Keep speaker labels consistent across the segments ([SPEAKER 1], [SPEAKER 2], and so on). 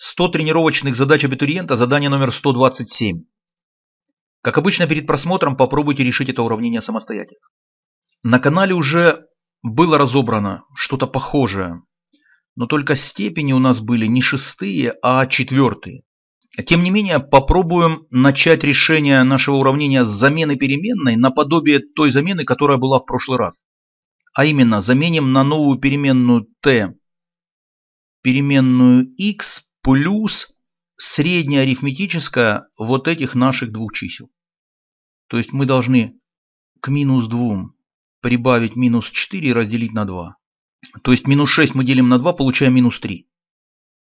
[SPEAKER 1] 100 тренировочных задач абитуриента, задание номер 127. Как обычно, перед просмотром попробуйте решить это уравнение самостоятельно. На канале уже было разобрано что-то похожее, но только степени у нас были не шестые, а четвертые. Тем не менее, попробуем начать решение нашего уравнения с замены переменной наподобие той замены, которая была в прошлый раз. А именно, заменим на новую переменную t переменную x плюс средняя арифметическая вот этих наших двух чисел. То есть мы должны к минус 2 прибавить минус 4 и разделить на 2. То есть минус 6 мы делим на 2, получаем минус 3.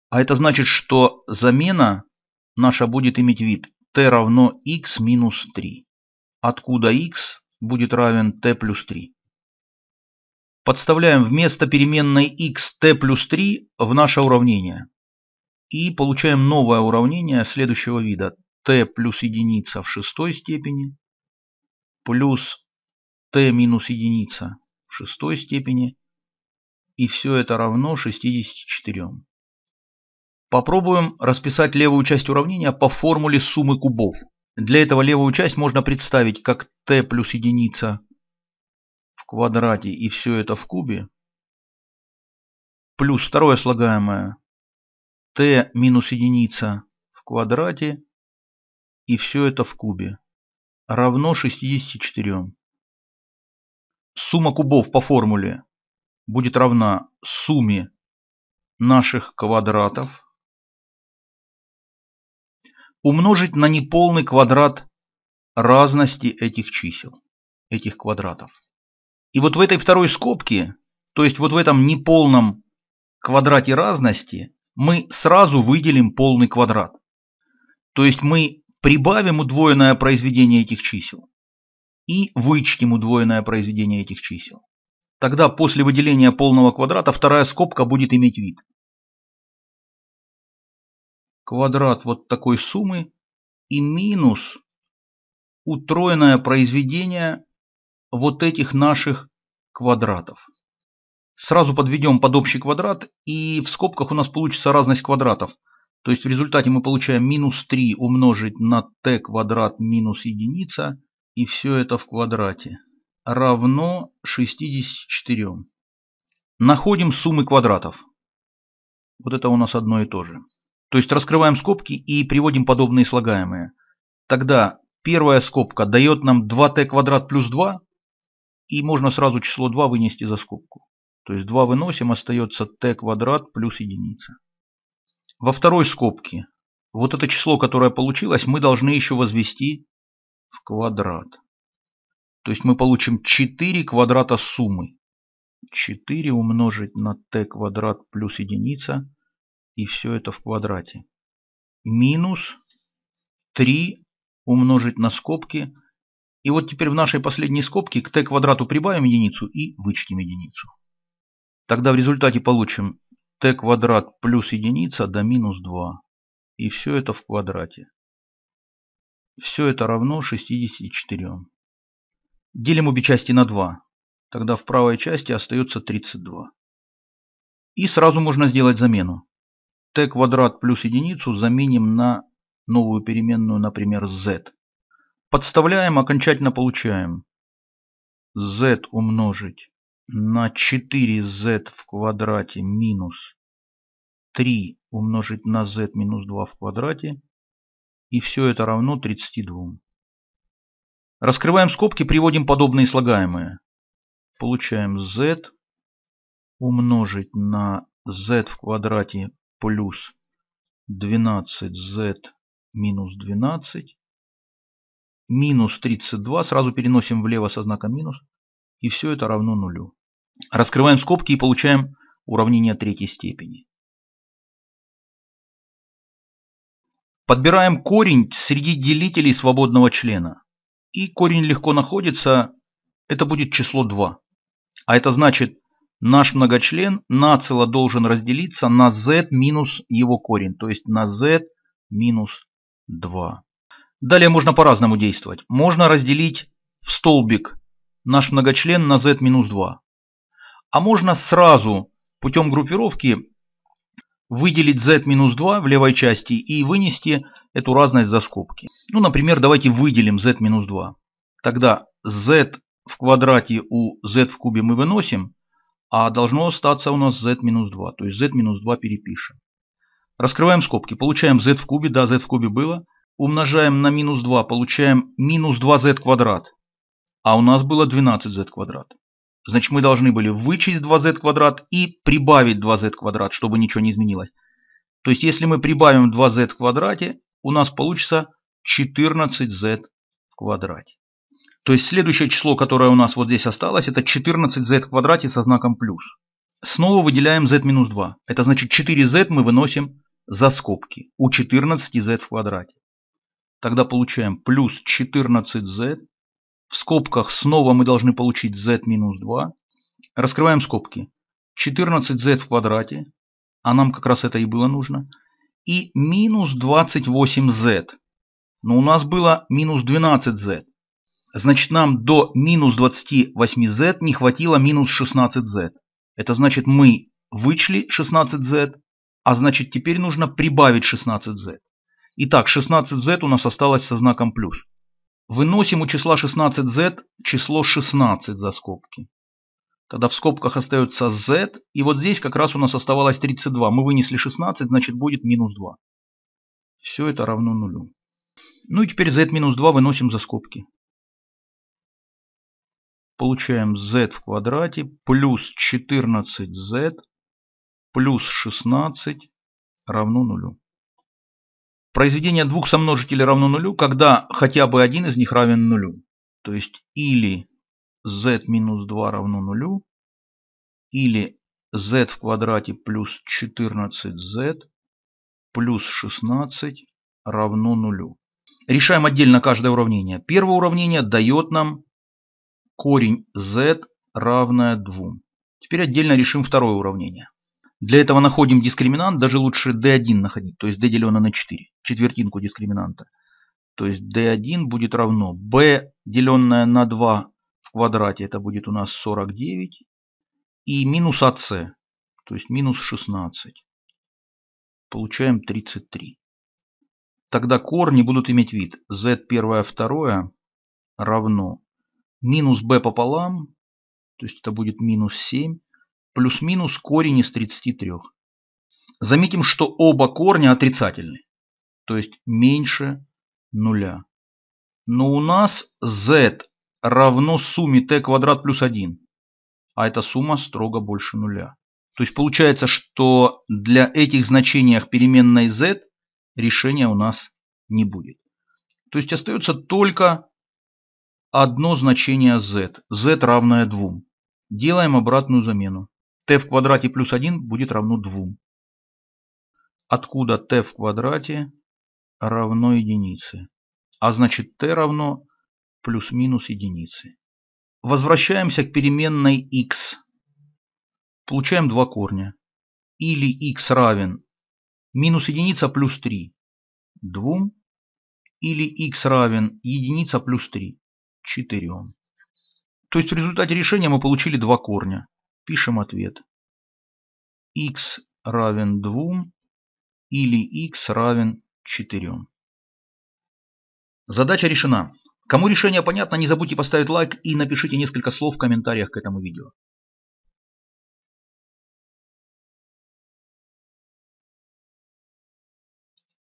[SPEAKER 1] А это значит, что замена наша будет иметь вид t равно x минус 3. Откуда x будет равен t плюс 3. Подставляем вместо переменной x t плюс 3 в наше уравнение. И получаем новое уравнение следующего вида. t плюс единица в шестой степени плюс t минус единица в шестой степени. И все это равно 64. Попробуем расписать левую часть уравнения по формуле суммы кубов. Для этого левую часть можно представить как t плюс единица в квадрате и все это в кубе. Плюс второе слагаемое t минус единица в квадрате и все это в кубе равно 64. Сумма кубов по формуле будет равна сумме наших квадратов умножить на неполный квадрат разности этих чисел, этих квадратов. И вот в этой второй скобке, то есть вот в этом неполном квадрате разности, мы сразу выделим полный квадрат. То есть мы прибавим удвоенное произведение этих чисел и вычтем удвоенное произведение этих чисел. Тогда после выделения полного квадрата вторая скобка будет иметь вид. Квадрат вот такой суммы и минус утроенное произведение вот этих наших квадратов. Сразу подведем под общий квадрат, и в скобках у нас получится разность квадратов. То есть в результате мы получаем минус 3 умножить на t квадрат минус единица, и все это в квадрате, равно 64. Находим суммы квадратов. Вот это у нас одно и то же. То есть раскрываем скобки и приводим подобные слагаемые. Тогда первая скобка дает нам 2t квадрат плюс 2, и можно сразу число 2 вынести за скобку. То есть 2 выносим, остается t квадрат плюс единица. Во второй скобке вот это число, которое получилось, мы должны еще возвести в квадрат. То есть мы получим 4 квадрата суммы. 4 умножить на t квадрат плюс единица. И все это в квадрате. Минус 3 умножить на скобки. И вот теперь в нашей последней скобке к t квадрату прибавим единицу и вычтем единицу. Тогда в результате получим t квадрат плюс единица до минус 2. И все это в квадрате. Все это равно 64. Делим обе части на 2. Тогда в правой части остается 32. И сразу можно сделать замену. t квадрат плюс единицу заменим на новую переменную, например, z. Подставляем, окончательно получаем z умножить на 4z в квадрате минус 3 умножить на z минус 2 в квадрате. И все это равно 32. Раскрываем скобки, приводим подобные слагаемые. Получаем z умножить на z в квадрате плюс 12z минус 12. Минус 32 сразу переносим влево со знаком минус. И все это равно нулю. Раскрываем скобки и получаем уравнение третьей степени. Подбираем корень среди делителей свободного члена. И корень легко находится, это будет число 2. А это значит, наш многочлен нацело должен разделиться на z минус его корень, то есть на z минус 2. Далее можно по-разному действовать. Можно разделить в столбик наш многочлен на z минус 2. А можно сразу путем группировки выделить z-2 в левой части и вынести эту разность за скобки. Ну, например, давайте выделим z-2. Тогда z в квадрате у z в кубе мы выносим, а должно остаться у нас z-2. То есть z-2 перепишем. Раскрываем скобки. Получаем z в кубе. Да, z в кубе было. Умножаем на минус 2. Получаем минус 2z квадрат. А у нас было 12z квадрат. Значит, мы должны были вычесть 2z квадрат и прибавить 2z квадрат, чтобы ничего не изменилось. То есть, если мы прибавим 2z в квадрате, у нас получится 14z в квадрате. То есть, следующее число, которое у нас вот здесь осталось, это 14z в квадрате со знаком плюс. Снова выделяем z минус 2. Это значит 4z мы выносим за скобки у 14z в квадрате. Тогда получаем плюс 14z в скобках снова мы должны получить z минус 2. Раскрываем скобки. 14z в квадрате, а нам как раз это и было нужно, и минус 28z. Но у нас было минус 12z. Значит, нам до минус 28z не хватило минус 16z. Это значит, мы вычли 16z, а значит, теперь нужно прибавить 16z. Итак, 16z у нас осталось со знаком плюс. Выносим у числа 16z число 16 за скобки. Тогда в скобках остается z, и вот здесь как раз у нас оставалось 32. Мы вынесли 16, значит будет минус 2. Все это равно нулю. Ну и теперь z минус 2 выносим за скобки. Получаем z в квадрате плюс 14z плюс 16 равно нулю произведение двух сомножителей равно нулю, когда хотя бы один из них равен нулю. То есть или z минус 2 равно нулю, или z в квадрате плюс 14z плюс 16 равно нулю. Решаем отдельно каждое уравнение. Первое уравнение дает нам корень z равное 2. Теперь отдельно решим второе уравнение. Для этого находим дискриминант, даже лучше d1 находить, то есть d деленное на 4, четвертинку дискриминанта. То есть d1 будет равно b деленное на 2 в квадрате, это будет у нас 49, и минус ac, то есть минус 16. Получаем 33. Тогда корни будут иметь вид z первое, 2 равно минус b пополам, то есть это будет минус 7, плюс-минус корень из 33. Заметим, что оба корня отрицательны, то есть меньше нуля. Но у нас z равно сумме t квадрат плюс 1, а эта сумма строго больше нуля. То есть получается, что для этих значений переменной z решения у нас не будет. То есть остается только одно значение z, z равное 2. Делаем обратную замену t в квадрате плюс 1 будет равно 2. Откуда t в квадрате равно единице? А значит t равно плюс-минус единице. Возвращаемся к переменной x. Получаем два корня. Или x равен минус единица плюс 3 2 или x равен единица плюс 3 4. То есть в результате решения мы получили два корня. Пишем ответ. x равен 2 или x равен 4. Задача решена. Кому решение понятно, не забудьте поставить лайк и напишите несколько слов в комментариях к этому видео.